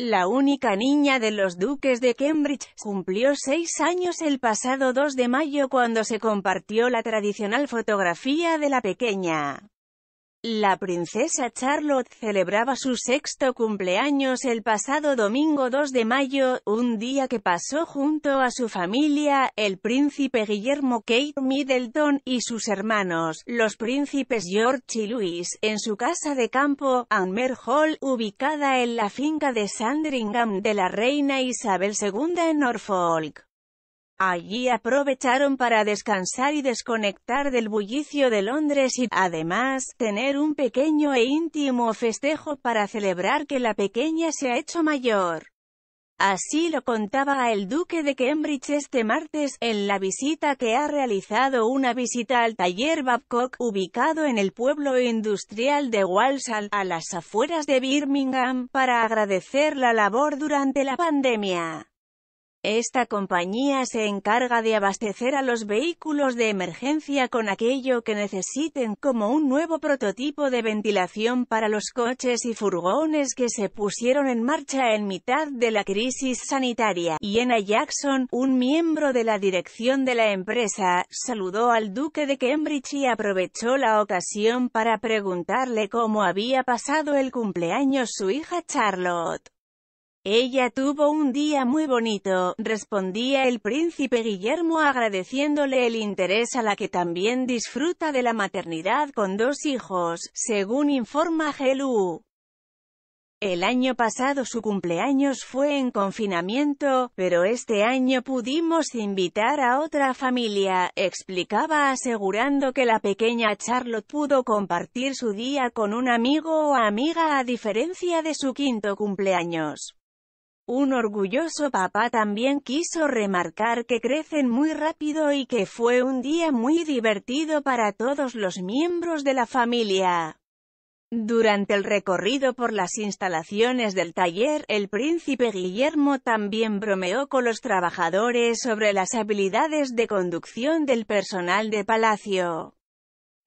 La única niña de los duques de Cambridge, cumplió seis años el pasado 2 de mayo cuando se compartió la tradicional fotografía de la pequeña. La princesa Charlotte celebraba su sexto cumpleaños el pasado domingo 2 de mayo, un día que pasó junto a su familia, el príncipe Guillermo Kate Middleton, y sus hermanos, los príncipes George y Louis, en su casa de campo, Anmer Hall, ubicada en la finca de Sandringham de la reina Isabel II en Norfolk. Allí aprovecharon para descansar y desconectar del bullicio de Londres y, además, tener un pequeño e íntimo festejo para celebrar que la pequeña se ha hecho mayor. Así lo contaba el duque de Cambridge este martes, en la visita que ha realizado una visita al taller Babcock, ubicado en el pueblo industrial de Walsall, a las afueras de Birmingham, para agradecer la labor durante la pandemia. Esta compañía se encarga de abastecer a los vehículos de emergencia con aquello que necesiten como un nuevo prototipo de ventilación para los coches y furgones que se pusieron en marcha en mitad de la crisis sanitaria. Iena Jackson, un miembro de la dirección de la empresa, saludó al duque de Cambridge y aprovechó la ocasión para preguntarle cómo había pasado el cumpleaños su hija Charlotte. Ella tuvo un día muy bonito, respondía el príncipe Guillermo agradeciéndole el interés a la que también disfruta de la maternidad con dos hijos, según informa Gelu. El año pasado su cumpleaños fue en confinamiento, pero este año pudimos invitar a otra familia, explicaba asegurando que la pequeña Charlotte pudo compartir su día con un amigo o amiga a diferencia de su quinto cumpleaños. Un orgulloso papá también quiso remarcar que crecen muy rápido y que fue un día muy divertido para todos los miembros de la familia. Durante el recorrido por las instalaciones del taller, el príncipe Guillermo también bromeó con los trabajadores sobre las habilidades de conducción del personal de palacio.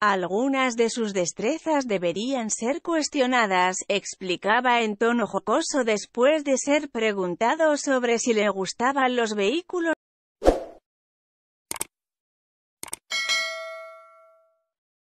Algunas de sus destrezas deberían ser cuestionadas, explicaba en tono jocoso después de ser preguntado sobre si le gustaban los vehículos.